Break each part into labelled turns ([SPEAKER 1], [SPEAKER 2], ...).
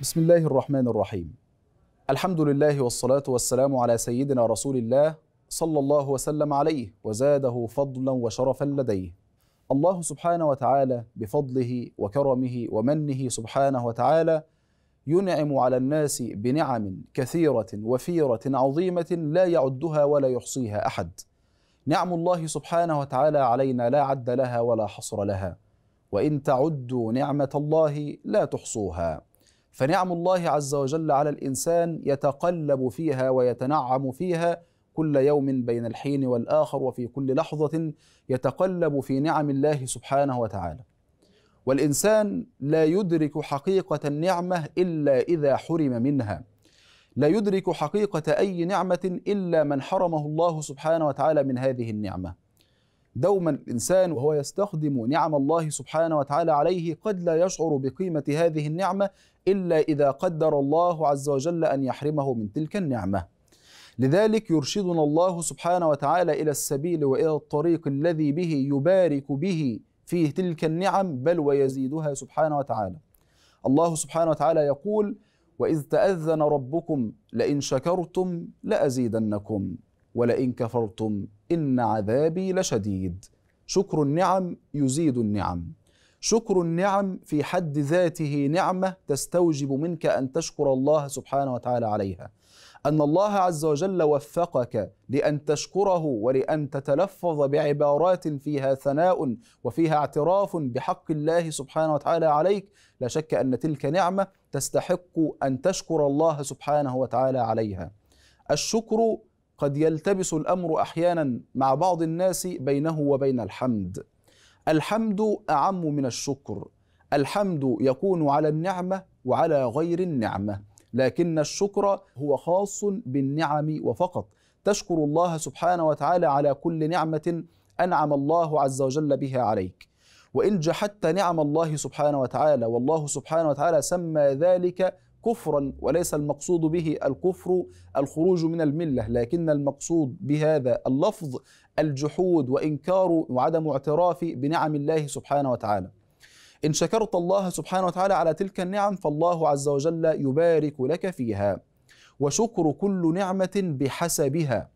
[SPEAKER 1] بسم الله الرحمن الرحيم الحمد لله والصلاة والسلام على سيدنا رسول الله صلى الله وسلم عليه وزاده فضلا وشرفا لديه الله سبحانه وتعالى بفضله وكرمه ومنه سبحانه وتعالى ينعم على الناس بنعم كثيرة وفيرة عظيمة لا يعدها ولا يحصيها أحد نعم الله سبحانه وتعالى علينا لا عد لها ولا حصر لها وإن تعدوا نعمة الله لا تحصوها فنعم الله عز وجل على الانسان يتقلب فيها ويتنعم فيها كل يوم بين الحين والاخر وفي كل لحظه يتقلب في نعم الله سبحانه وتعالى والانسان لا يدرك حقيقه النعمه الا اذا حرم منها لا يدرك حقيقه اي نعمه الا من حرمه الله سبحانه وتعالى من هذه النعمه دوما الانسان وهو يستخدم نعم الله سبحانه وتعالى عليه قد لا يشعر بقيمه هذه النعمه الا اذا قدر الله عز وجل ان يحرمه من تلك النعمه لذلك يرشدنا الله سبحانه وتعالى الى السبيل والى الطريق الذي به يبارك به في تلك النعم بل ويزيدها سبحانه وتعالى الله سبحانه وتعالى يقول واذ تاذن ربكم لئن شكرتم لازيدنكم ولئن كفرتم إن عذابي لشديد شكر النعم يزيد النعم شكر النعم في حد ذاته نعمة تستوجب منك أن تشكر الله سبحانه وتعالى عليها أن الله عز وجل وفقك لأن تشكره ولأن تتلفظ بعبارات فيها ثناء وفيها اعتراف بحق الله سبحانه وتعالى عليك لا شك أن تلك نعمة تستحق أن تشكر الله سبحانه وتعالى عليها الشكر قد يلتبس الامر احيانا مع بعض الناس بينه وبين الحمد الحمد اعم من الشكر الحمد يكون على النعمه وعلى غير النعمه لكن الشكر هو خاص بالنعم وفقط تشكر الله سبحانه وتعالى على كل نعمه انعم الله عز وجل بها عليك وان جحدت نعم الله سبحانه وتعالى والله سبحانه وتعالى سمى ذلك كفرا وليس المقصود به الكفر الخروج من المله لكن المقصود بهذا اللفظ الجحود وانكار وعدم اعتراف بنعم الله سبحانه وتعالى ان شكرت الله سبحانه وتعالى على تلك النعم فالله عز وجل يبارك لك فيها وشكر كل نعمه بحسبها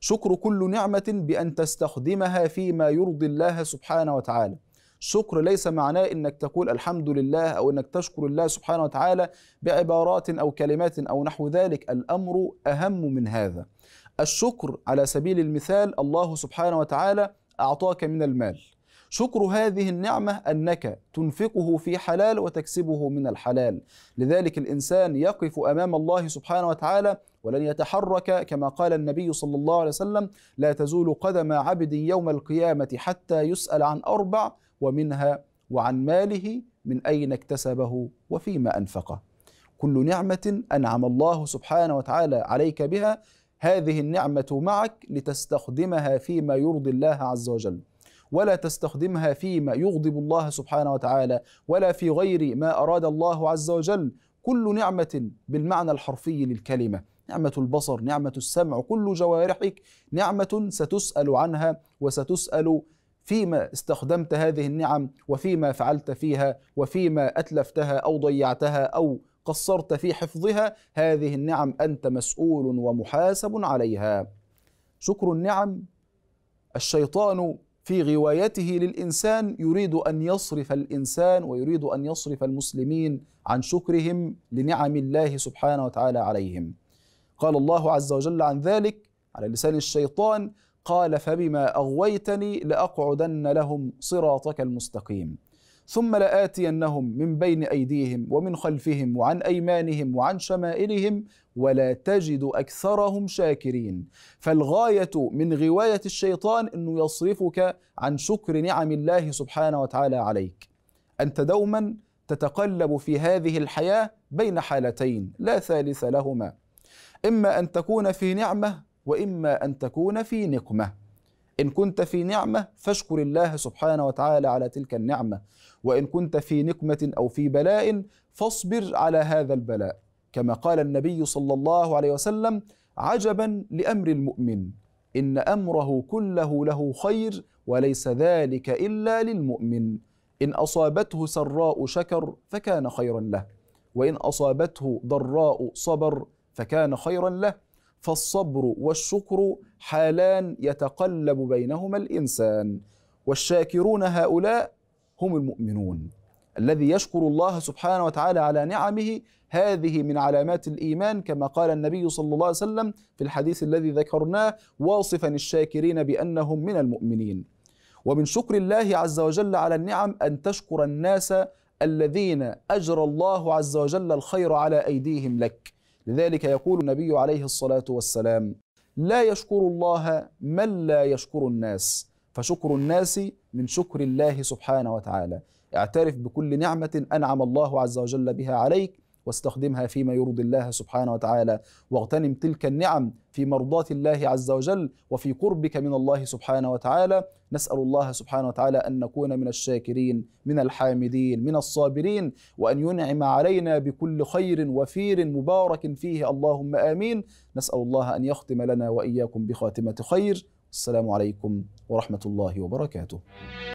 [SPEAKER 1] شكر كل نعمه بان تستخدمها فيما يرضي الله سبحانه وتعالى شكر ليس معناه انك تقول الحمد لله او انك تشكر الله سبحانه وتعالى بعبارات او كلمات او نحو ذلك الامر اهم من هذا الشكر على سبيل المثال الله سبحانه وتعالى اعطاك من المال شكر هذه النعمة أنك تنفقه في حلال وتكسبه من الحلال لذلك الإنسان يقف أمام الله سبحانه وتعالى ولن يتحرك كما قال النبي صلى الله عليه وسلم لا تزول قدم عبد يوم القيامة حتى يسأل عن أربع ومنها وعن ماله من أين اكتسبه وفيما أنفقه كل نعمة أنعم الله سبحانه وتعالى عليك بها هذه النعمة معك لتستخدمها فيما يرضي الله عز وجل ولا تستخدمها فيما يغضب الله سبحانه وتعالى ولا في غير ما أراد الله عز وجل كل نعمة بالمعنى الحرفي للكلمة نعمة البصر نعمة السمع كل جوارحك نعمة ستسأل عنها وستسأل فيما استخدمت هذه النعم وفيما فعلت فيها وفيما اتلفتها او ضيعتها او قصرت في حفظها هذه النعم انت مسؤول ومحاسب عليها شكر النعم الشيطان في غوايته للانسان يريد ان يصرف الانسان ويريد ان يصرف المسلمين عن شكرهم لنعم الله سبحانه وتعالى عليهم قال الله عز وجل عن ذلك على لسان الشيطان قال فبما اغويتني لاقعدن لهم صراطك المستقيم ثم لاتينهم من بين ايديهم ومن خلفهم وعن ايمانهم وعن شمائلهم ولا تجد اكثرهم شاكرين فالغايه من غوايه الشيطان انه يصرفك عن شكر نعم الله سبحانه وتعالى عليك انت دوما تتقلب في هذه الحياه بين حالتين لا ثالث لهما اما ان تكون في نعمه واما ان تكون في نقمه ان كنت في نعمه فاشكر الله سبحانه وتعالى على تلك النعمه وان كنت في نقمه او في بلاء فاصبر على هذا البلاء كما قال النبي صلى الله عليه وسلم عجبا لامر المؤمن ان امره كله له خير وليس ذلك الا للمؤمن ان اصابته سراء شكر فكان خيرا له وان اصابته ضراء صبر فكان خيرا له فالصبر والشكر حالان يتقلب بينهما الانسان والشاكرون هؤلاء هم المؤمنون الذي يشكر الله سبحانه وتعالى على نعمه هذه من علامات الايمان كما قال النبي صلى الله عليه وسلم في الحديث الذي ذكرناه واصفا الشاكرين بانهم من المؤمنين ومن شكر الله عز وجل على النعم ان تشكر الناس الذين اجرى الله عز وجل الخير على ايديهم لك لذلك يقول النبي عليه الصلاة والسلام لا يشكر الله من لا يشكر الناس فشكر الناس من شكر الله سبحانه وتعالى اعترف بكل نعمة أنعم الله عز وجل بها عليك واستخدمها فيما يرضي الله سبحانه وتعالى واغتنم تلك النعم في مرضاة الله عز وجل وفي قربك من الله سبحانه وتعالى نسأل الله سبحانه وتعالى أن نكون من الشاكرين من الحامدين من الصابرين وأن ينعم علينا بكل خير وفير مبارك فيه اللهم آمين نسأل الله أن يختم لنا وإياكم بخاتمة خير السلام عليكم ورحمة الله وبركاته